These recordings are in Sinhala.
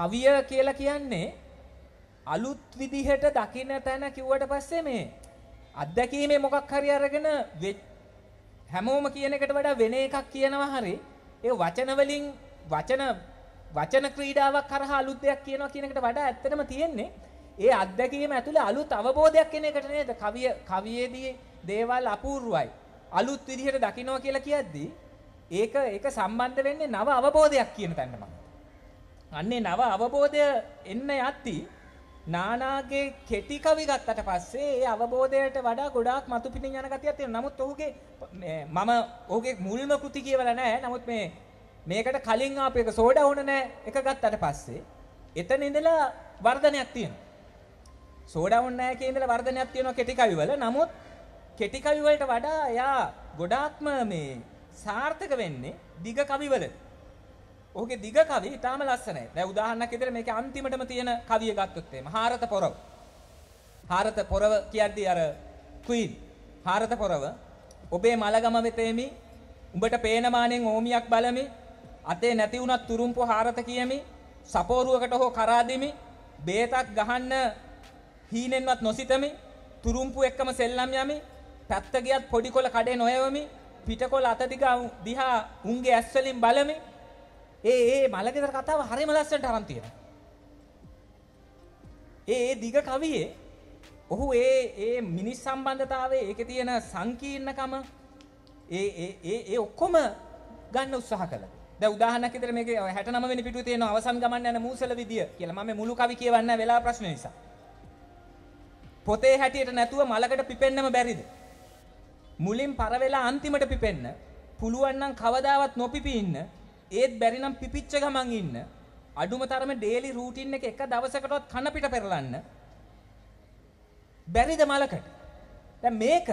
කවිය කියලා කියන්නේ අලුත් විදිහට දකින්න තැන කිව්වට පස්සේ මේ අත්දැකීමේ මොකක් හරි අරගෙන හැමෝම කියන එකට වඩා වෙන එකක් කියනවා හරි ඒ වචන වලින් වචන වචන ක්‍රීඩාවක් කරහා අලුත් දෙයක් කියනවා කියන එකට වඩා ඇත්තටම තියෙන්නේ ඒ අත්දැකීම ඇතුලේ අලුත් අවබෝධයක් එන එකට නේද කවිය කවියේදී දේවල් අපූර්වයි අලුත් විදිහට දකින්නවා කියලා කියද්දී ඒක ඒක සම්බන්ධ වෙන්නේ නව අවබෝධයක් කියන තැනමයි අන්නේ නව අවබෝධය එන්න යත්ති නානාගේ කෙටි කවි ගත්තට පස්සේ ඒ අවබෝධයට වඩා ගොඩාක් මතුපිටින් යන ගතියක් තියෙනවා. නමුත් ඔහුගේ මම ඔහුගේ මුල්ම කෘති කියවලා නැහැ. නමුත් මේ මේකට කලින් ආපු එක සෝඩා වුණ නැහැ. එක ගත්තට පස්සේ එතන ඉඳලා වර්ධනයක් තියෙනවා. සෝඩා වුණ නැහැ කියන ඉඳලා වර්ධනයක් තියෙනවා කෙටි කවිවල. නමුත් කෙටි කවි වලට වඩා එයා ගොඩාක්ම මේ සාර්ථක වෙන්නේ දිග කවිවලදී. ඔහුගේ දිග කවි ඉතාම ලස්සනයි. දැන් උදාහරණයක් විදිහට මේකේ අන්තිමටම තියෙන කවිය ගත්තොත් එහෙම හාරත පොරව. හාරත පොරව කියද්දී අර ක්වීන් හාරත පොරව ඔබේ මලගම වෙතේමි උඹට පේනමානෙන් ඕමියක් බලමි අතේ නැති වුණත් තුරුම්පු හාරත කියමි සපෝරුවකට හෝ කරා දෙමි බේතක් ගහන්න හීනෙන්වත් නොසිතමි තුරුම්පු එක්කම සෙල්ලම් යමි පැත්ත ගියත් පොඩි කොල කඩේ නොයවමි පිටකොල අත දිහා උන්ගේ ඇස් වලින් බලමි ඒ ඒ මල්ලගෙදර කතාව හරිම ලස්සනට අරන් තියෙනවා. ඒ ඒ දිග කවියේ ඔහු ඒ ඒ මිනිස් සම්බන්ධතාවයේ ඒකේ තියෙන සංකීර්ණකම ඒ ඒ ඒ ඒ ඔක්කොම ගන්න උත්සාහ කළා. දැන් උදාහරණයක් විදිහට මේකේ 69 වෙනි පිටුවේ තියෙන අවසන් ගමන් යන මූසල විදිය කියලා මම මේ මුළු කවි කියවන්නේ නැහැ වෙලා ප්‍රශ්න නිසා. පොතේ හැටියට නැතුව මලකට පිපෙන්නම බැරිද? මුලින් පර වෙලා අන්තිමට පිපෙන්න පුළුවන් නම් කවදාවත් නොපිපි ඉන්න ඒත් බැරි නම් පිපිච්ච ගමන් ඉන්න අඩුම තරම ඩේලි රූටින් එක එක දවසකටවත් කන පිට පෙරලන්න බැරිද මලකට දැන් මේක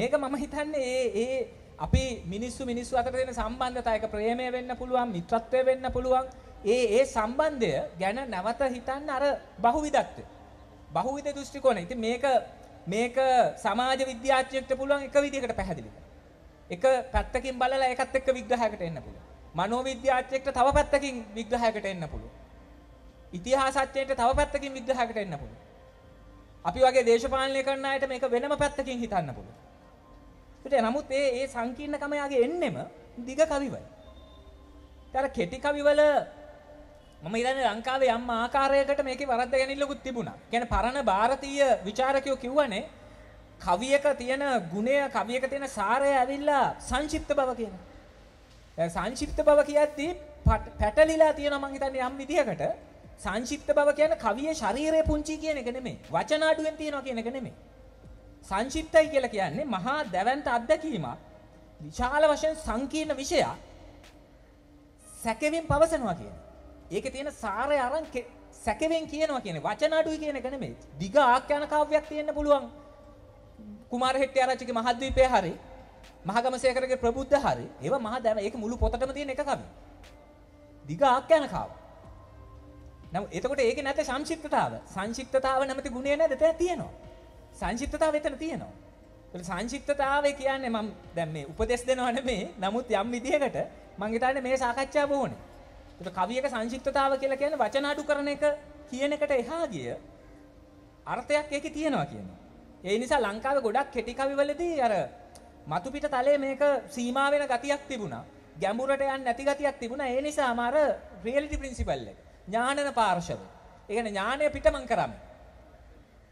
මේක මම හිතන්නේ ඒ ඒ අපි මිනිස්සු මිනිස්සු අතර තියෙන සම්බන්ධතාවයක ප්‍රේමය වෙන්න පුළුවන් මිත්‍රත්වය වෙන්න පුළුවන් ඒ ඒ සම්බන්ධය ගැන නැවත හිතන්න අර බහුවිධත්වය බහුවිධ දෘෂ්ටි කෝණය ඉතින් මේක මේක සමාජ විද්‍යාඥයෙක්ට පුළුවන් එක විදිහකට පැහැදිලි කරන්න එක පැත්තකින් බලලා ඒකත් එක්ක විග්‍රහයකට එන්න පුළුවන් මනෝවිද්‍යාත්මක තව පැත්තකින් විග්‍රහයකට එන්න පුළුවන්. ඉතිහාසඥයෙක්ට තව පැත්තකින් විග්‍රහයකට එන්න පුළුවන්. අපි වගේ දේශපාලනය කරන අයට මේක වෙනම පැත්තකින් හිතන්න පුළුවන්. ඒකට නමුත් ඒ ඒ සංකීර්ණකම යගේ එන්නෙම දිග කවිවල. ඒතර කෙටි කවිවල මම ඉන්නේ ලංකාවේ යම් ආකාරයකට මේකේ වරද්ද ගැනීමකුත් තිබුණා. කියන්නේ පරණ ಭಾರತೀಯ ਵਿਚාරකයෝ කිව්වනේ කවියක තියෙන ගුණය කවියක තියෙන සාරය ඇවිල්ලා සංක්ෂිප්ත බව කියනවා. සංක්ෂිප්ත බව කියද්දී පැටලිලා තියෙනවා මං හිතන්නේ යම් විදිහකට සංක්ෂිප්ත බව කියන්නේ කවියේ ශරීරයේ පුංචි කියන එක නෙමෙයි වචන අඩුවෙන් තියෙනවා කියන එක නෙමෙයි සංක්ෂිප්තයි කියලා කියන්නේ මහා දැවැන්ත අත්දැකීමක් විශාල වශයෙන් සංකීර්ණ විෂයක් සැකෙවින් පවසනවා කියන ඒකේ තියෙන සාරය අරන් සැකෙවින් කියනවා කියන්නේ වචන අඩුයි කියන එක නෙමෙයි දිග ආඛ්‍යාන කාව්‍යයක් තියෙන්න පුළුවන් කුමාර හෙට්ටිආරච්චිගේ මහද්වීපයේ හරියි මහගමසේකරගේ ප්‍රබුද්ධ හරි ඒව මහ දැම ඒක මුළු පොතටම තියෙන එක කවි. දිග ආඛ්‍යාන කාව. නම් එතකොට ඒකේ නැත සංක්ෂිප්තතාව. සංක්ෂිප්තතාව නැමැති ගුණය නේද තේ තියෙනවා. සංක්ෂිප්තතාව එතන තියෙනවා. ඒ සංක්ෂිප්තතාවය කියන්නේ මම දැන් මේ උපදේශ දෙනව නෙමෙයි. නමුත් යම් විදිහකට මං හිතන්නේ මේ සාකච්ඡාව ඕනේ. ඒක කවියක සංක්ෂිප්තතාව කියලා කියන්නේ වචන අඩු කරන එක කියන එකට එහා ගිය අර්ථයක් ඒකේ තියෙනවා කියනවා. ඒ නිසා ලංකාවේ ගොඩක් කෙටි කවිවලදී අර මතුපිට තලයේ මේක සීමා වෙන ගතියක් තිබුණා. ගැඹුරට යන්නේ නැති ගතියක් තිබුණා. ඒ නිසාම අර රියැලිටි ප්‍රින්සිපල් එක ඥානන පාර්ශව. ඒ කියන්නේ ඥානය පිටමං කරන්නේ.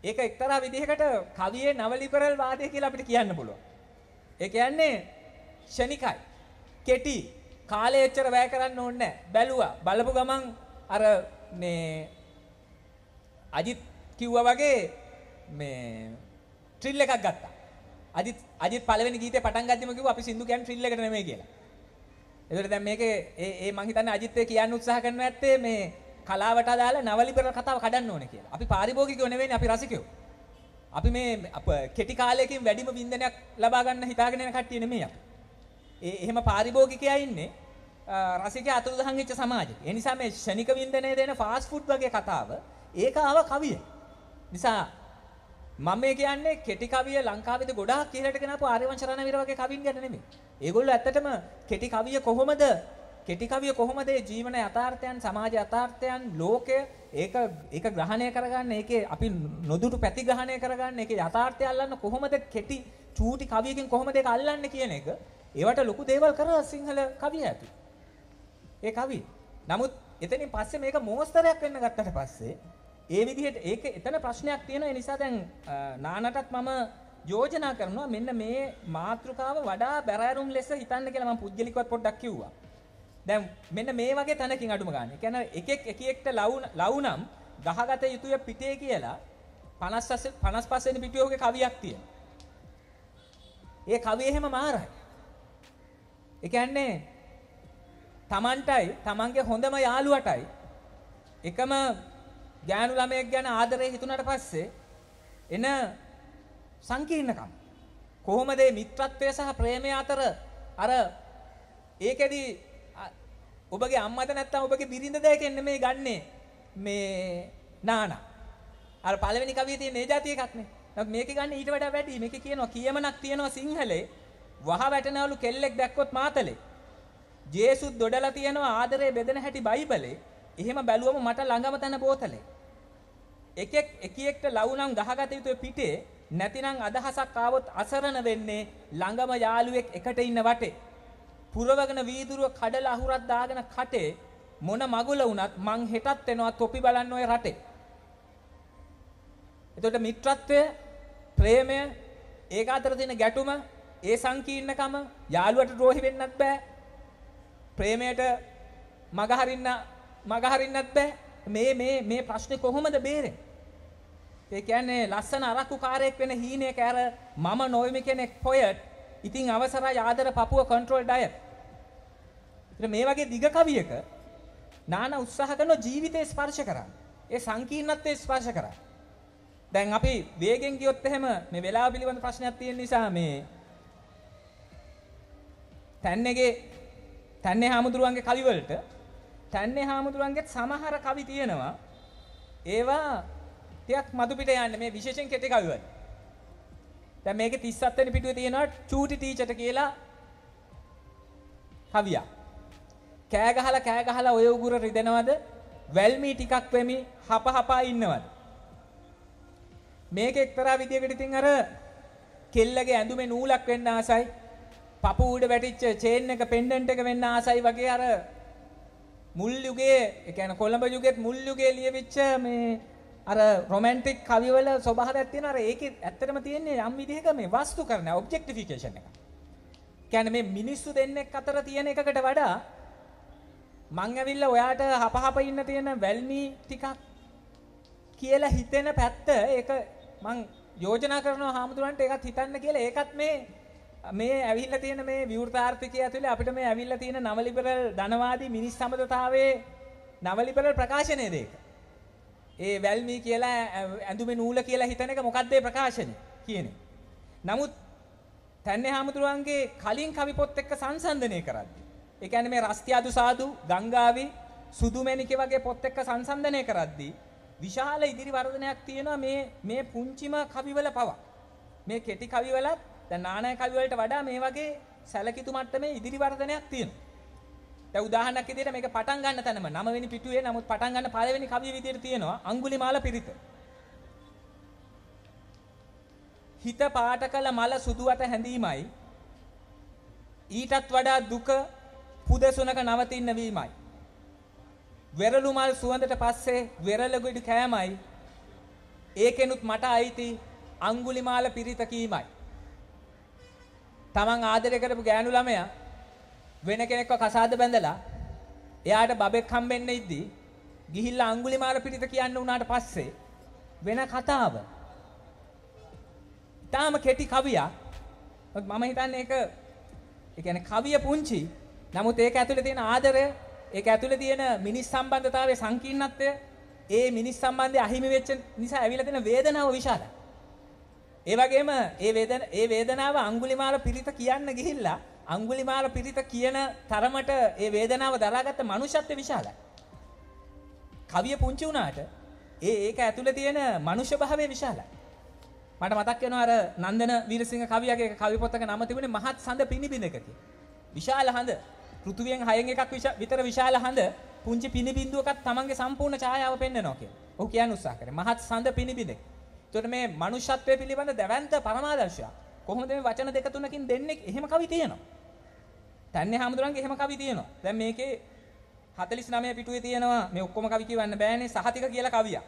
ඒක එක්තරා විදිහකට කවියේ නව ලිබරල් වාදය කියලා අපිට කියන්න පුළුවන්. ඒ කියන්නේ ෂණිකයි. කෙටි කාලය එච්චර වැය කරන්න ඕනේ නැහැ. බැලුවා. බලපු ගමන් අර මේ අජිත් කිව්වා වගේ මේ ට්‍රිල් එකක් ගත්තා. අජිත් අජිත් පළවෙනි ගීතේ පටන් ගද්දිම කිව්වා අපි සින්දු කියන්නේ ට්‍රිල් එකට නෙමෙයි කියලා. ඒකට දැන් මේකේ ඒ ඒ මං හිතන්නේ අජිත් ඒ කියන්න උත්සාහ කරන ඇත්තේ මේ කලාවට අදාළ නවලිබරල් කතාව කඩන්න ඕනේ කියලා. අපි පාරිභෝගිකයෝ නෙවෙයිනේ අපි රසිකයෝ. අපි මේ කෙටි කාලයකින් වැඩිම වින්දනයක් ලබා ගන්න හිතාගෙන යන කට්ටිය නෙමෙයි අපි. ඒ එහෙම පාරිභෝගිකයා ඉන්නේ රසිකයා අතුරුදහන් වෙච්ච සමාජෙක. ඒ නිසා මේ ෂණික වින්දනය දෙන ෆාස්ට් ෆුඩ් වගේ කතාව ඒක ආව කවිය. නිසා මම මේ කියන්නේ කෙටි කවිය ලංකාවේද ගොඩාක් කියලාට ගෙනාපු ආර්යවංශ රණවීර වගේ කවින් ගැන නෙමෙයි. ඒගොල්ලෝ ඇත්තටම කෙටි කවිය කොහොමද කෙටි කවිය කොහොමද මේ ජීවන යථාර්ථයන් සමාජ යථාර්ථයන් ලෝකය ඒක ඒක ග්‍රහණය කරගන්න ඒකේ අපි නොදුටු පැති ග්‍රහණය කරගන්න ඒකේ යථාර්ථය අල්ලන්න කොහොමද කෙටි චූටි කවියකින් කොහොමද ඒක අල්ලන්නේ කියන එක ඒවට ලොකු දේවල් කර සිංහල කවිය ඇති. ඒ කවි. නමුත් එතනින් පස්සේ මේක මෝස්තරයක් වෙන්න ගත්තට පස්සේ ඒ විදිහට ඒක එතන ප්‍රශ්නයක් තියෙන නිසා දැන් නානටත් මම යෝජනා කරනවා මෙන්න මේ මාතෘකාව වඩා බැරෑරුම් ලෙස හිතන්න කියලා මම පුජ්ජලිකවත් පොඩ්ඩක් කිව්වා. දැන් මෙන්න මේ වගේ තැනකින් අඩුම ගන්න. ඒ කියන්නේ එකෙක් එකෙක්ට ලව් නම් ගහගත යුතුය පිටේ කියලා 58 55 වෙනි පිටුවේ කවියක් තියෙනවා. ඒ කවිය එහෙම මාරයි. ඒ කියන්නේ Tamanටයි Tamanගේ හොඳම යාළුවටයි එකම ගෑනු ළමයෙක් ගැන ආදරේ හිතුණට පස්සේ එන සංකීර්ණකම් කොහොමද මේ මිත්‍රත්වය සහ ප්‍රේමය අතර අර ඒකෙදි ඔබගේ අම්මද නැත්තම් ඔබගේ බිරිඳ දෙකෙන් නෙමෙයි ගන්නෙ මේ නානා අර පළවෙනි කවිය තියෙන මේ જાතිය එකක් නේ. නමුත් මේකේ ගන්න ඊට වඩා වැඩි. මේකේ කියනවා කියමනක් තියෙනවා සිංහලේ. වහ වැටෙනවලු කෙල්ලෙක් දැක්කොත් මාතලේ. ජේසුස් දොඩලා තියෙනවා ආදරේ බෙදෙන හැටි බයිබලේ. එහෙම බැලුවම මට ළඟම තන බෝතලේ. එකෙක් එකියෙක්ට ලව් නම් ගහගත යුතු පිටේ නැතිනම් අදහසක් ආවොත් අසරණ වෙන්නේ ළඟම යාළුවෙක් එකට ඉන්න වටේ. පුරවගෙන වීදුරුව කඩලා අහුරක් දාගෙන කටේ මොන මගුල වුණත් මං හෙටත් එනවා තොපි බලන්න ওই රටේ. එතකොට මිත්‍රත්වය, ප්‍රේමය, ඒක අතර තියෙන ගැටුම, ඒ සංකීර්ණකම යාළුවට ද්‍රෝහි වෙන්නත් බෑ. ප්‍රේමයට මගහරින්න මගහරින්නත් බෑ. මේ මේ මේ ප්‍රශ්නේ කොහොමද බේරෙන්නේ? ඒ කියන්නේ ලස්සන අරක්කුකාරයෙක් වෙන හීනයක ඇර මම නොයමි කෙනෙක් පොයට්. ඉතින් අවසරයි ආදර පපුව කන්ට්‍රෝල් ඩයර්. ඉතින් මේ වගේ දිග කවියක නානා උත්සාහ කරන ජීවිතේ ස්පර්ශ කරන්න. ඒ සංකීර්ණත්වයේ ස්පර්ශ කරන්න. දැන් අපි වේගෙන් ගියොත් එහෙම මේ වෙලාව පිළිබඳ ප්‍රශ්නයක් තියෙන නිසා මේ තැන්නේගේ තැන්නේ හාමුදුරුවන්ගේ කවිවලට තන්නේ හාමුදුරන්ගෙත් සමහර කවි තියෙනවා. ඒවා ටිකක් මතු පිට යන්නේ මේ විශේෂයෙන් කෙටි කවිවල. දැන් මේකේ 37 වෙනි පිටුවේ තියෙනවා චූටි ටීචර්ට කියලා කවියක්. කෑ ගහලා කෑ ගහලා ඔය උගුර රිදෙනවද? වැල්මි ටිකක් වෙමි හප හපා ඉන්නවද? මේක එක්තරා විදියකට ඉතින් අර කෙල්ලගේ ඇඳුමේ නූලක් වෙන්න ආසයි. පපු උඩ වැටිච්ච චේන් එක පෙන්ඩන්ට් එක වෙන්න ආසයි වගේ අර මුල් යුගයේ ඒ කියන්නේ කොළඹ යුගෙත් මුල් යුගයේ ලියවිච්ච මේ අර රොමැන්ටික් කවිවල ස්වභාවයක් තියෙන අර ඒකේ ඇත්තටම තියෙන්නේ යම් විදිහක මේ වස්තුකරණ ඔබ්ජෙක්ටිෆිකේෂන් එක. කියන්නේ මේ මිනිස්සු දෙන්නෙක් අතර තියෙන එකකට වඩා මං ඇවිල්ලා ඔයාට හපහප ඉන්න තියෙන වැල්මි ටිකක් කියලා හිතෙන පැත්ත ඒක මං යෝජනා කරනවා හාමුදුරන්ට ඒකත් හිතන්න කියලා ඒකත් මේ මේ ඇවිල්ල තියෙන මේ විවෘතාර්ථකය ඇතුළේ අපිට මේ ඇවිල්ල තියෙන නවලිබරල් ධනවාදී මිනිස් සමතතාවයේ නවලිබරල් ප්‍රකාශනයේද ඒක. ඒ වැල්මි කියලා ඇඳුමේ නූල කියලා හිතන එක මොකද්ද ඒ ප්‍රකාශනය කියන්නේ. නමුත් තන්නේ හාමුදුරුවන්ගේ කලින් කවි පොත් එක්ක සංසන්දනය කරද්දී. ඒ කියන්නේ මේ රස්තියාදු සාදු ගංගාවි සුදුමැණික වගේ පොත් එක්ක සංසන්දනය කරද්දී විශාල ඉදිරි වර්ධනයක් තියෙනවා මේ මේ පුංචිම කවිවල පවා. මේ කෙටි කවිවලත් දැන් නානය කවි වලට වඩා මේ වගේ සැලකිතු මට්ටමේ ඉදිරි වර්ධනයක් තියෙනවා. දැන් උදාහරණයක් විදිහට මේක පටන් ගන්න තැනම 9 වෙනි පිටුවේ නමුත් පටන් ගන්න 5 වෙනි කවිය විදිහට තියෙනවා අඟුලිමාල පිරිත. හිත පාට කළ මල සුදු අත හැඳීමයි ඊටත් වඩා දුක පුදසුනක නවතින්න වීමයි. වෙරළු මල් සුවඳට පස්සේ වෙරළගොඩි කෑමයි ඒකෙනුත් මට අයිති අඟුලිමාල පිරිත කීමයි. තමන් ආදරය කරපු ගෑනු ළමයා වෙන කෙනෙක්ව කසාද බැඳලා එයාට බබෙක් හම්බෙන්න ඉද්දි ගිහිල්ලා අඟුලිමාල පිරිත කියන්න උනාට පස්සේ වෙන කතාව. ඊටාම කෙටි කවියක්. මම හිතන්නේ ඒක ඒ කියන්නේ කවිය පුංචි. නමුත් ඒක ඇතුලේ තියෙන ආදරය, ඒක ඇතුලේ තියෙන මිනිස් සම්බන්ධතාවයේ සංකීර්ණත්වය, ඒ මිනිස් සම්බන්ධය අහිමි වෙච්ච නිසා ඇවිල්ලා තියෙන වේදනාව විශාලයි. ඒ වගේම ඒ වේදන ඒ වේදනාව අඟුලිමාල පිරිත කියන්න ගිහිල්ලා අඟුලිමාල පිරිත කියන තරමට ඒ වේදනාව දරාගත්ත මනුෂ්‍යත්වය විශාලයි. කවිය පුංචි වුණාට ඒ ඒක ඇතුලේ තියෙන මනුෂ්‍ය භාවය විශාලයි. මට මතක් වෙනවා අර නන්දන වීරසිංහ කවියගේ කවි පොතක නම තිබුණේ මහත් සඳ පිනිබිඳක කියලා. විශාල හඳ පෘථුවියෙන් හයෙන් එකක් විතර විශාල හඳ පුංචි පිනිබිඳුවකත් Tamange සම්පූර්ණ ඡායාව පෙන්වනවා කියලා. ඔහු කියන්න උත්සාහ කරේ. මහත් සඳ පිනිබිඳක. එතකොට මේ මනුෂ්‍යත්වය පිළිබඳ දැවැන්ත පරමාදර්ශයක්. කොහොමද මේ වචන දෙක තුනකින් දෙන්නේ? එහෙම කවි තියෙනවා. තන්නේ හාමුදුරන්ගේ එහෙම කවි තියෙනවා. දැන් මේකේ 49 පිටුවේ තියෙනවා මේ ඔක්කොම කවි කියවන්න බෑනේ සහතික කියලා කවියක්.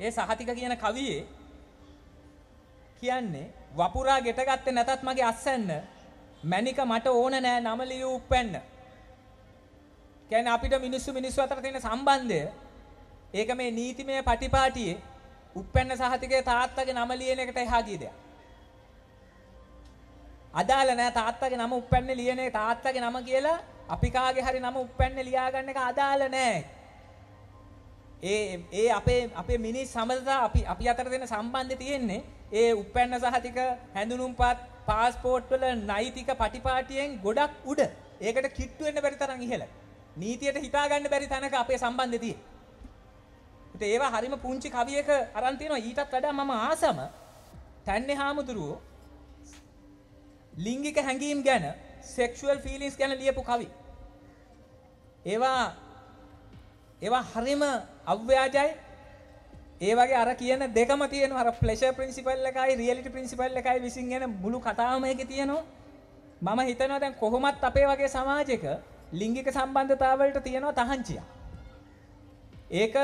ඒ සහතික කියන කවියේ කියන්නේ වපුරා ගෙට ගත්තේ නැතත් මගේ අස්සන්න මැනික මට ඕන නෑ නම ලියු උප්පැන්න. කියන්නේ අපිට මිනිස්සු මිනිස්සු අතර තියෙන සම්බන්ධය ඒක මේ නීතිමය පටිපාටියේ උප්පැන්න සහතිකේ තාත්තගේ නම ලියන එකට එහා ගිය දෙයක්. අදාළ නෑ තාත්තගේ නම උප්පැන්නේ ලියන එක තාත්තගේ නම කියලා අපි කාගේ හරි නම උප්පැන්නේ ලියාගන්න එක අදාළ නෑ. ඒ ඒ අපේ අපේ මිනිස් සමඳතා අපි අපි අතර දෙන සම්බන්ධය තියෙන්නේ ඒ උප්පැන්න සහතික හැඳුනුම්පත් පාස්පෝර්ට් වල නෛතික පටිපාටියෙන් ගොඩක් උඩ. ඒකට කිට්ටු වෙන්න බැරි තරම් ඉහළ. නීතියට හිතා ගන්න බැරි තැනක අපේ සම්බන්ධය තියෙන්නේ. ඉතින් ඒවා හරිම පුංචි කවියක අරන් තියෙනවා ඊටත් වඩා මම ආසම තන්නේ හාමුදුරුවෝ ලිංගික හැඟීම් ගැන සෙක්ෂුවල් ෆීලිංස් ගැන ලියපු කවි. ඒවා ඒවා හරිම අව්‍යාජයි. ඒ වගේ අර කියන දෙකම තියෙනවා අර ප්ලෙෂර් ප්‍රින්සිපල් එකයි රියැලිටි ප්‍රින්සිපල් එකයි විසින් එන මුළු කතාවම එකේ තියෙනවා. මම හිතනවා දැන් කොහොමත් අපේ වගේ සමාජයක ලිංගික සම්බන්ධතාවලට තියෙනවා තහංචියක්. ඒක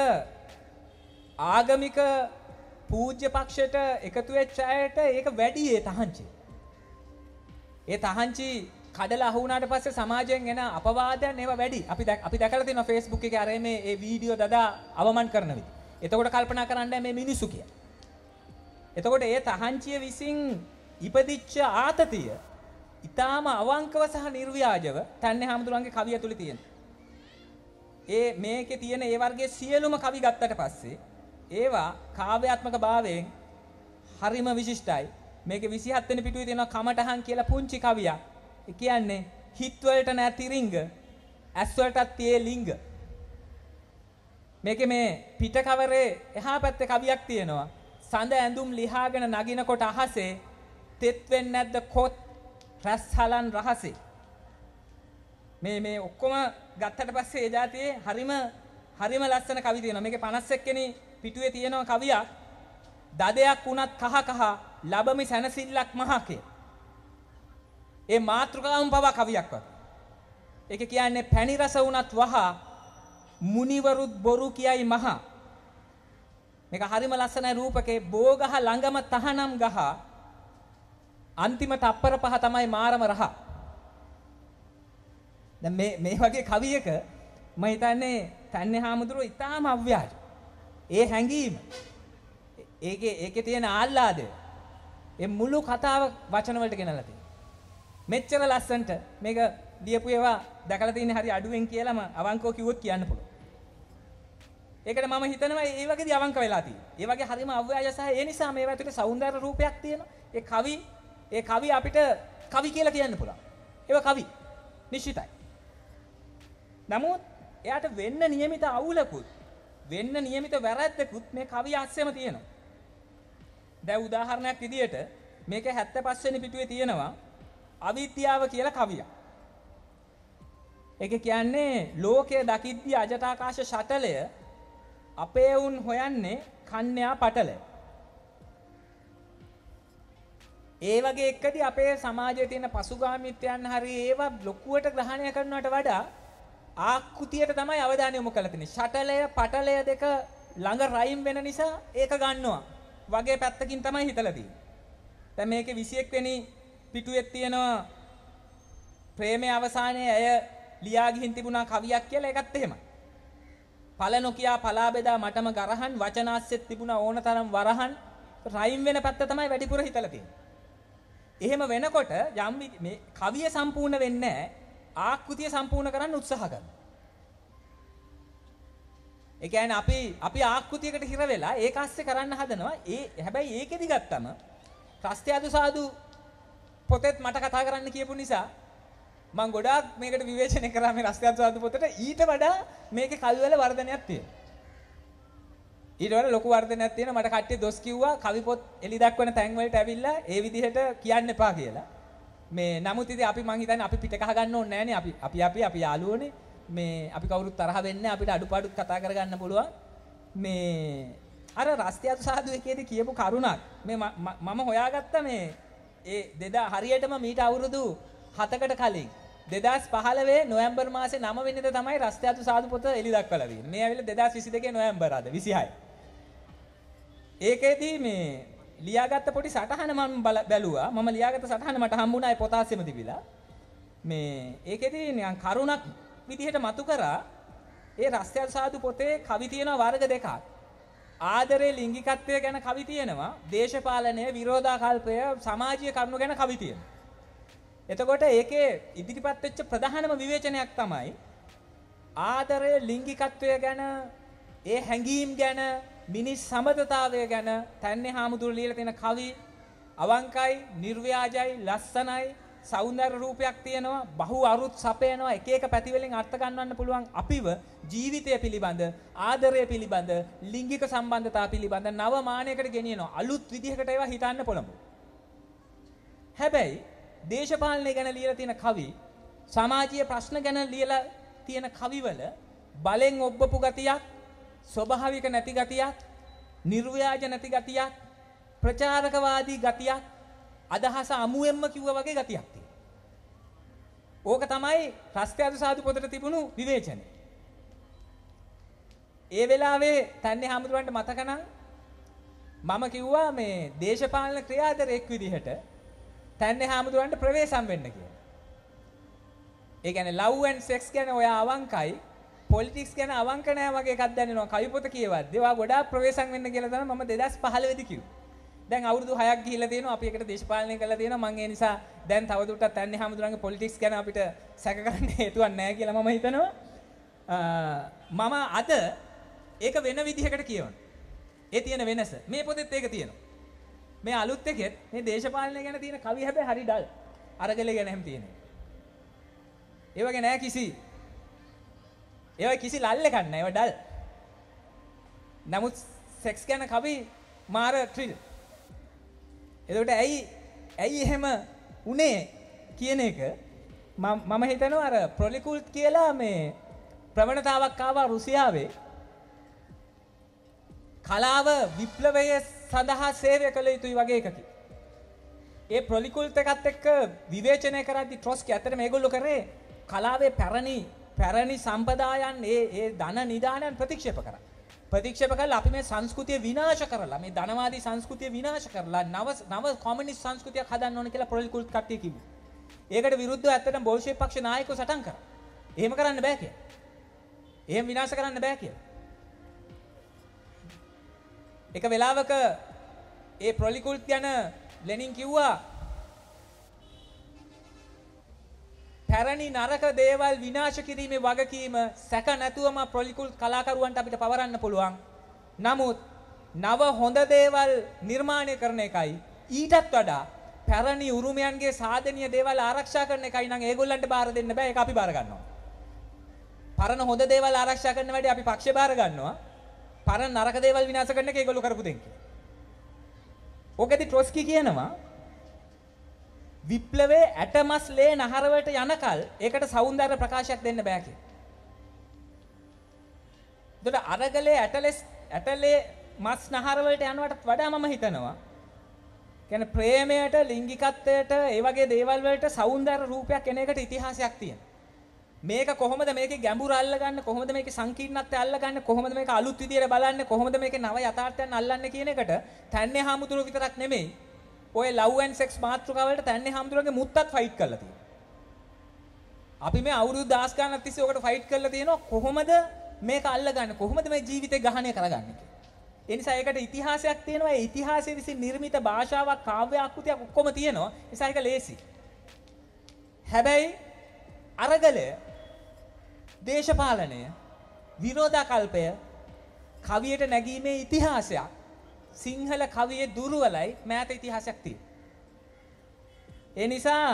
ආගමික පූජ්‍ය පක්ෂයට එකතු වෙච්ච අයට ඒක වැඩි ඒ තහංචි. ඒ තහංචි කඩලා අහු වුණාට පස්සේ සමාජයෙන් එන අපවාදයන් ඒවා වැඩි. අපි අපි දැකලා තියෙනවා Facebook එකේ අර මේ මේ වීඩියෝ දදා අවමන් කරන විදිහ. එතකොට කල්පනා කරන්න මේ මිනිසු කිය. එතකොට ඒ තහංචිය විසින් ඉපදිච්ච ආතතිය ඊටාම අවංකව සහ නිර්ව්‍යාජව තන්නේ හාමුදුරන්ගේ කවිය තුල තියෙන. ඒ මේකේ තියෙන ඒ වර්ගයේ සියලුම කවි ගත්තට පස්සේ ඒවා කාව්‍යාත්මක භාවයෙන් හරිම විශිෂ්ටයි. මේකේ 27 වෙනි පිටුවේ තියෙනවා කමටහන් කියලා පුංචි කවියක්. ඒ කියන්නේ හිත් වලට නැති රිංග ඇස් වලටත් තියේ ලිංග. මේකේ මේ පිට කවරේ එහා පැත්තේ කවියක් තියෙනවා. සඳ ඇඳුම් ලිහාගෙන නගිනකොට අහසේ තෙත් වෙන්නේ නැද්ද කොත් රැස්හලන් රහසේ. මේ මේ ඔක්කොම ගත්තට පස්සේ ඒ જાතියේ හරිම හරිම ලස්සන කවි තියෙනවා. මේකේ 51 වෙනි පිටුවේ තියෙනවා කවියක් දදයක් වුණත් කහ කහ ලැබමි සැනසෙල්ලක් මහකේ. ඒ මාත්‍රකාවම පවා කවියක් වගේ. ඒක කියන්නේ පැණි රස වුණත් වහා මුනිවරුත් බොරු කියයි මහා. මේක හරිම ලස්සනයි රූපකේ බෝගහ ළඟම තහනම් ගහ අන්තිම තප්පර පහ තමයි මාරම රහ. දැන් මේ මේ වගේ කවියක මම හිතන්නේ තන්නේ හාමුදුරුවෝ ඉතාම අව්‍යාජ. ඒ හැඟීම ඒකේ ඒකේ තියෙන ආහ්ලාදය ඒ මුළු කතාව වචන වලට ගෙනලා තියෙනවා මෙච්චර ලස්සනට මේක ලියපු ඒවා දැකලා තියෙන හැටි අඩුවෙන් කියලා මම අවංකව කිව්වොත් කියන්න පුළුවන් ඒකට මම හිතනවා ඒ වගේදී අවංක වෙලා තියෙන්නේ ඒ වගේ හරිම අව්‍යාජ සහ ඒ නිසා මේවා ඇතුලේ సౌందර්ය රූපයක් තියෙනවා ඒ කවි ඒ කවි අපිට කවි කියලා කියන්න පුළුවන් ඒවා කවි නිශ්චිතයි නමුත් එයාට වෙන්න નિયમિત අවුලකුත් වෙන්න નિયમિત වැරැද්දකුත් මේ කවිය අස්සෙම තියෙනවා. දැන් උදාහරණයක් විදියට මේකේ 75 වෙනි පිටුවේ තියෙනවා අවිද්‍යාව කියලා කවියක්. ඒක කියන්නේ ලෝකය දකිද්දී අජටාකාශ ශටලය අපේ වුන් හොයන්නේ කන්‍යා පටලය. ඒ වගේ එකදී අපේ සමාජයේ තියෙන පසුගාමීත්වයන් හරි ඒවා ලොකුවට ග්‍රහණය කරනවට වඩා ආකෘතියට තමයි අවධානය යොමු කරලා තින්නේ. ෂටලය, පටලය දෙක ළඟ රයිම් වෙන නිසා ඒක ගන්නවා. වගේ පැත්තකින් තමයි හිතලා තියෙන්නේ. දැන් මේකේ 21 වෙනි පිටුවේ තියෙනවා ප්‍රේමයේ අවසානයේ ඇය ලියා ගිහින් තිබුණා කවියක් කියලා ඒකත් එහෙමයි. පල නොකියා පලා බෙදා මටම ගරහන් වචනාස්සෙත් තිබුණා ඕනතරම් වරහන් රයිම් වෙන පැත්ත තමයි වැඩිපුර හිතලා තියෙන්නේ. එහෙම වෙනකොට යම් මේ කවිය සම්පූර්ණ වෙන්නේ නැහැ. ආකෘතිය සම්පූර්ණ කරන්න උත්සාහ කරනවා. ඒ කියන්නේ අපි අපි ආකෘතියකට හිර වෙලා ඒක ASCII කරන්න හදනවා. ඒ හැබැයි ඒකෙදි ගත්තම ප්‍රස්ත්‍යාදු සාදු පොතෙත් මට කතා කරන්න කියපු නිසා මම ගොඩාක් මේකට විවේචනය කරා මේ රස්ත්‍යාදු සාදු පොතට ඊට වඩා මේකේ කවිවල වර්ධනයක් තියෙනවා. ඊට වඩා ලොකු වර්ධනයක් තියෙනවා. මට කට්ටිය දොස් කිව්වා කවි පොත් එලි දක්වන තැන් වලට ඇවිල්ලා ඒ විදිහට කියන්න එපා කියලා. මේ නමුත් ඉතින් අපි මං හිතන්නේ අපි පිට කහ ගන්න ඕනේ නෑනේ අපි අපි අපි අපි යාළුවෝනේ මේ අපි කවුරුත් තරහ වෙන්නේ අපිට අඩුපාඩුත් කතා කරගන්න පුළුවන් මේ අර රස්තියත් සාදු එකේදී කියපු කරුණක් මේ මම හොයාගත්ත මේ ඒ දෙදා හරියටම මීට අවුරුදු 7කට කලින් 2015 නොවැම්බර් මාසේ 9 වෙනිදා තමයි රස්තියත් සාදු පොත එලි දක්වලා තියෙන්නේ. මේ ඇවිල්ලා 2022 නොවැම්බර් අද 26. ඒකෙදී මේ ලියාගත්ත පොඩි සටහන මම බැලුවා. මම ලියාගත්ත සටහන මට හම්බුණා ඒ පොතාසෙම තිබිලා. මේ ඒකෙදී නිකන් කරුණක් විදිහට මතු කරා ඒ රස්යල් සාදු පොතේ කවි තියෙන වර්ග දෙකක්. ආදරේ ලිංගිකත්වය ගැන කවි තියෙනවා. දේශපාලනය, විරෝධාකල්පය, සමාජීය කරුණු ගැන කවි තියෙනවා. එතකොට ඒකේ ඉදිරිපත් වෙච්ච ප්‍රධානම විවේචනයක් තමයි ආදරය ලිංගිකත්වය ගැන ඒ හැඟීම් ගැන මිනිස් සමතතාවය ගැන තැන්නේ හාමුදුරු ලියලා තියෙන කවි අවංකයි, නිර්ව්‍යාජයි, ලස්සනයි, సౌందර්ය රූපයක් තියෙනවා, බහු අරුත් සපයනවා, එක එක පැති වලින් අර්ථ ගන්නවන්න පුළුවන් අපිව ජීවිතය පිළිබඳ, ආදරය පිළිබඳ, ලිංගික සම්බන්ධතා පිළිබඳ නව මානයකට ගෙනියනවා. අලුත් විදිහකට ඒවා හිතන්න පොළඹු. හැබැයි දේශපාලනය ගැන ලියලා තියෙන කවි, සමාජීය ප්‍රශ්න ගැන ලියලා තියෙන කවිවල බලෙන් ඔබ්බපු ගතියක් ස්වභාවික නැති ගතියක් නිර්ව්‍යාජ නැති ගතියක් ප්‍රචාරකවාදී ගතියක් අදහස අමුවෙන්ම කිව්වා වගේ ගතියක් ඕක තමයි රස්ත්‍යාදු සාදු පොතට තිබුණු විවේචනය. ඒ වෙලාවේ තන්නේ හාමුදුරන්ට මතක නම් මම කිව්වා මේ දේශපාලන ක්‍රියාදරයෙක් විදිහට තන්නේ හාමුදුරන්ට ප්‍රවේශම් වෙන්න කියලා. ඒ කියන්නේ love and sex ගැන ඔයා අවංකයි පොලිටික්ස් ගැන අවංක නෑ වගේ එකක් දැනෙනවා. කවි පොත කියවද්දී ඔයා ගොඩාක් ප්‍රවේශම් වෙන්න කියලා තමයි මම 2015 දී කිව්වේ. දැන් අවුරුදු 6ක් ගිහිල්ලා තියෙනවා. අපි එකට දේශපාලනය කරලා තියෙනවා. මම ඒ නිසා දැන් තවදුරටත් තන්නේ හැමදුරන්ගේ පොලිටික්ස් ගැන අපිට සැක කරන්න හේතුවක් නෑ කියලා මම හිතනවා. මම අද ඒක වෙන විදිහකට කියවනවා. ඒ තියෙන වෙනස. මේ පොතෙත් ඒක තියෙනවා. මේ අලුත් එකෙත් මේ දේශපාලනය ගැන තියෙන කවි හැබැයි හරි ඩල්. අරගලේ ගැන හැම තියෙනවා. ඒ වගේ නෑ කිසි ඒව කිසි ලල්ලකක් නැහැ. ඒව ඩල්. නමුත් සෙක්ස් ගැන කවි මාර ට්‍රිල්. එතකොට ඇයි ඇයි එහෙම උනේ කියන එක මම හිතනවා අර ප්‍රොලිකුල්ට් කියලා මේ ප්‍රවණතාවක් ආවා රුසියාවේ කලාව විප්ලවය සඳහා සේවය කළ යුතුයි වගේ එකකි. ඒ ප්‍රොලිකුල්ට එකත් එක්ක විවේචනය කරද්දි ට්‍රොස්කි ඇතර මේගොල්ලො කරේ කලාවේ පැරණි පැරණි සම්පදායන් ඒ ඒ ධන නිදානයන් ප්‍රතික්ෂේප කරා. ප්‍රතික්ෂේප කරලා අපි මේ සංස්කෘතිය විනාශ කරලා මේ ධනවාදී සංස්කෘතිය විනාශ කරලා නව නව කොමියුනිස්ට් සංස්කෘතියක් හදන්න ඕන කියලා පොලිකුල් කට්ටිය කිව්වා. ඒකට විරුද්ධව ඇත්තටම බෝල්ෂෙවික් පක්ෂ නායකයෝ සටන් කරා. එහෙම කරන්න බෑ කියලා. එහෙම විනාශ කරන්න බෑ කියලා. එක වෙලාවක ඒ ප්‍රොලිකුල් ගැන ලෙනින් කිව්වා පැරණි නරක දේවල් විනාශ කිරීමේ වගකීම සැක නැතුවම ප්‍රොලිකුල් කලාකරුවන්ට අපිට පවරන්න පුළුවන්. නමුත් නව හොඳ දේවල් නිර්මාණය කරන එකයි ඊටත් වඩා පැරණි උරුමයන්ගේ සාධනීය දේවල් ආරක්ෂා කරන එකයි නම් ඒගොල්ලන්ට බාර දෙන්න බෑ ඒක අපි බාර ගන්නවා. පරණ හොඳ දේවල් ආරක්ෂා කරන වැඩේ අපි පක්ෂේ බාර ගන්නවා. පරණ නරක දේවල් විනාශ කරන එක ඒගොල්ලෝ කරපු දෙන්නේ. ඔකදී ට්‍රොස්කි කියනවා විප්ලවයේ ඇටමස්ලේ නහරවලට යනකල් ඒකට సౌందර්ය ප්‍රකාශයක් දෙන්න බෑ කි. එතකොට අරගලේ ඇටලෙස් ඇටලේ මස් නහරවලට යනවට වඩා මම හිතනවා කියන්නේ ප්‍රේමයට ලිංගිකත්වයට ඒ වගේ දේවල් වලට సౌందර්ය රූපයක් එන එකට ඉතිහාසයක් තියෙනවා. මේක කොහොමද මේකේ ගැඹුර අල්ලගන්නේ කොහොමද මේකේ සංකීර්ණත්වය අල්ලගන්නේ කොහොමද මේක අලුත් විදියට බලන්නේ කොහොමද මේකේ නව යථාර්ථයන් අල්ලන්නේ කියන එකට තන්නේ හාමුදුරුවෝ විතරක් නෙමෙයි ඔය ලව් ඇන් සෙක්ස් මාතෘකාවලට තන්නේ හාමුදුරන්ගේ මුත්තත් ෆයිට් කරලා තියෙනවා. අපි මේ අවුරුදු දහස් ගණන් තිස්සේ ඔකට ෆයිට් කරලා තියෙනවා කොහොමද මේක අල්ලගන්න කොහොමද මේ ජීවිතේ ගහණය කරගන්නේ කියලා. ඒ නිසා ඒකට ඉතිහාසයක් තියෙනවා. ඒ ඉතිහාසයේ විසින් නිර්මිත භාෂාවක්, කාව්‍ය ආකෘතියක් ඔක්කොම තියෙනවා. ඒ නිසා ඒක ලේසි. හැබැයි අරගලය දේශපාලනය විරෝධකල්පය කවියට නැගීමේ ඉතිහාසයක් සිංහල කවියේ දුර්වලයි මෑත ඉතිහාසයක් තියෙන. ඒ නිසා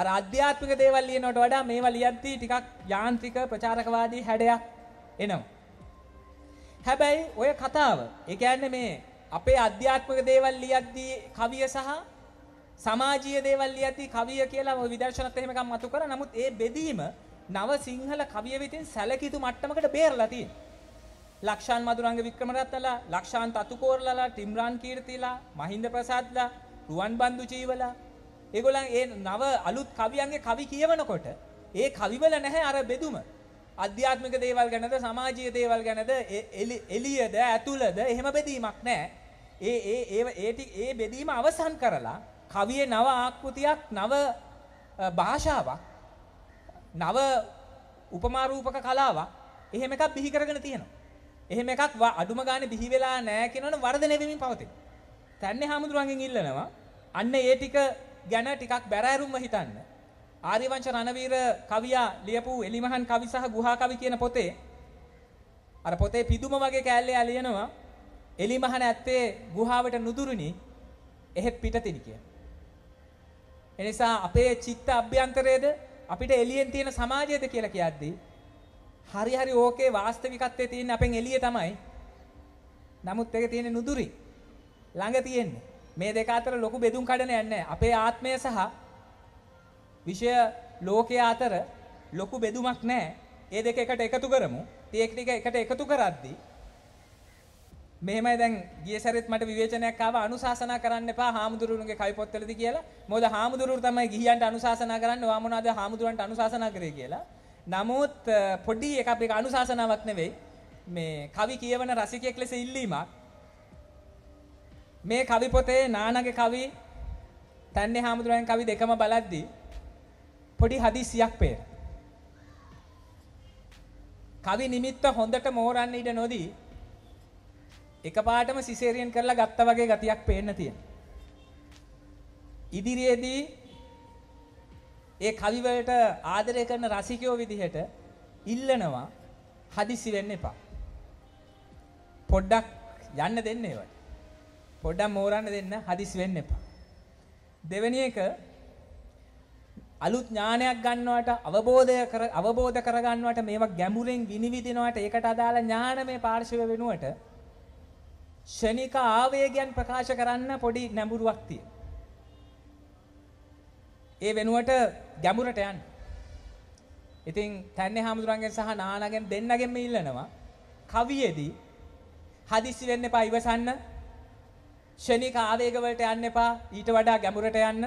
අර අධ්‍යාත්මික දේවල් ලියනවට වඩා මේවා ලියද්දී ටිකක් යාන්ත්‍රික ප්‍රචාරකවාදී හැඩයක් එනවා. හැබැයි ඔය කතාව ඒ කියන්නේ මේ අපේ අධ්‍යාත්මික දේවල් ලියද්දී කවිය සහ සමාජීය දේවල් ලියද්දී කවිය කියලා ඔය විදර්ශනත් එහෙම එකක් මතු කරා. නමුත් ඒ බෙදීම නව සිංහල කවිය වෙතින් සැලකිතු මට්ටමකට බේරලා තියෙනවා. ලක්ෂාන් මදුරංග වික්‍රමරත්තලා ලක්ෂාන් තතුකෝරලලා ටිම්රාන් කීර්තිලා මහින්ද ප්‍රසාද්ලා රුවන් බන්දු ජීවලා ඒගොල්ලන් ඒ නව අලුත් කවියන්ගේ කවි කියවනකොට ඒ කවිවල නැහැ අර බෙදුම අධ්‍යාත්මික දේවල් ගැනද සමාජීය දේවල් ගැනද එළියද ඇතුළද එහෙම බෙදීමක් නැහැ ඒ ඒ ඒ ඒටි ඒ බෙදීම අවසන් කරලා කවියේ නව ආකෘතියක් නව භාෂාවක් නව උපමා රූපක කලාවක් එහෙම එකක් බිහි කරගෙන තියෙනවා එහෙම එකක් අඩුම ගානේ බිහි වෙලා නැහැ කියනවනම් වර්ධනය වෙමින් පවතින. තන්නේ හාමුදුරුවන්ගෙන් ඉල්ලනවා අන්න ඒ ටික ගැන ටිකක් බැරෑරුම්ව හිතන්න. ආර්යවංශ රණවීර කවියා ලියපු එලිමහන් කවි සහ ගුහා කවි කියන පොතේ අර පොතේ පිදුම වගේ කෑල්ලේ ලියනවා එලිමහන ඇත්තේ ගුහාවට නුදුරුනි එහෙත් පිටතිනි කිය. එනිසා අපේ චිත්ත අභ්‍යන්තරයේද අපිට එළියෙන් තියෙන සමාජයද කියලා කියද්දී හරි හරි ඕකේ වාස්තවිකත්වයේ තියෙන අපෙන් එළිය තමයි. නමුත් ඒකේ තියෙන නුදුරි ළඟ තියෙන්නේ. මේ දෙක අතර ලොකු බෙදුම් කඩනයක් නැහැ. අපේ ආත්මය සහ විෂය ලෝකය අතර ලොකු බෙදුමක් නැහැ. ඒ දෙක එකට එකතු කරමු. ටික ටික එකට එකතු කරද්දී මෙහෙමයි දැන් ගිය සැරෙත් මට විවේචනයක් ආව අනුශාසනා කරන්න එපා හාමුදුරුවන්ගේ කවි පොත්වලදී කියලා. මොකද හාමුදුරුවෝ තමයි ගිහියන්ට අනුශාසනා කරන්නේ. ඔයා මොනවද හාමුදුරන්ට අනුශාසනා කරේ කියලා. නමුත් පොඩි එක අපේ අනුශාසනාවක් නෙවෙයි මේ කවි කියවන රසිකයෙක් ලෙස ඉල්ලීමක් මේ කවි පොතේ නානගේ කවි තන්නේ හාමුදුරුවන් කවි දෙකම බලද්දී පොඩි හදිසියක් පේන. කවි නිමිත්ත හොඳට මෝරන්න ඉඩ නොදී එකපාරටම සිසේරියන් කරලා ගත්තා වගේ ගතියක් පේන්න තියෙනවා. ඉදිරියේදී ඒ කවි වලට ආදරය කරන රසිකයෝ විදිහට ඉල්ලනවා හදිසි වෙන්න එපා. පොඩ්ඩක් යන්න දෙන්න ඒවට. පොඩ්ඩක් මෝරන්න දෙන්න හදිසි වෙන්න එපා. දෙවෙනි එක අලුත් ඥානයක් ගන්නවට අවබෝධය කර අවබෝධ කරගන්නවට මේවා ගැඹුරෙන් විනිවිදිනවට ඒකට අදාළ ඥානමය පාර්ශව වෙනුවට ෂණික ආවේගයන් ප්‍රකාශ කරන්න පොඩි නැඹුරුවක් තියෙනවා. ඒ වෙනුවට ගැඹුරට යන්න. ඉතින් තැන්නේ හාමුදුරන්ගෙන් සහ නානගෙන් දෙන්නගෙන්ම ඉල්ලනවා කවියේදී හදිස්සි වෙන්න එපා ඉවසන්න. ෂණික ආවේග වලට යන්න එපා ඊට වඩා ගැඹුරට යන්න.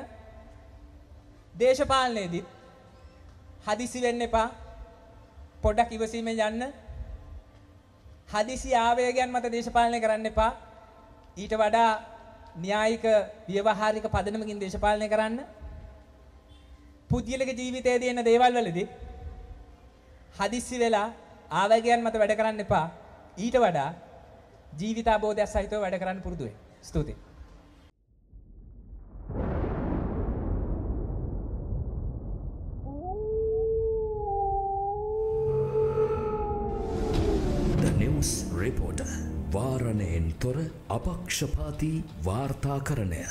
දේශපාලනයේදී හදිසි වෙන්න එපා පොඩක් ඉවසීමෙන් යන්න. හදිසි ආවේගයන් මත දේශපාලනය කරන්න එපා. ඊට වඩා න්‍යායික ව්‍යවහාරික පදනමකින් දේශපාලනය කරන්න. පුද්ගලික ජීවිතයේ තියෙන දේවල් වලදී හදිස්සි වෙලා ආවේගයන් මත වැඩ කරන්න එපා. ඊට වඩා ජීවිතාබෝධයක් සහිතව වැඩ කරන්න පුරුදු වෙන්න. ස්තුතියි. රිපෝට වාරණයෙන් තොර අපක්ෂපාති වාර්තාකරණය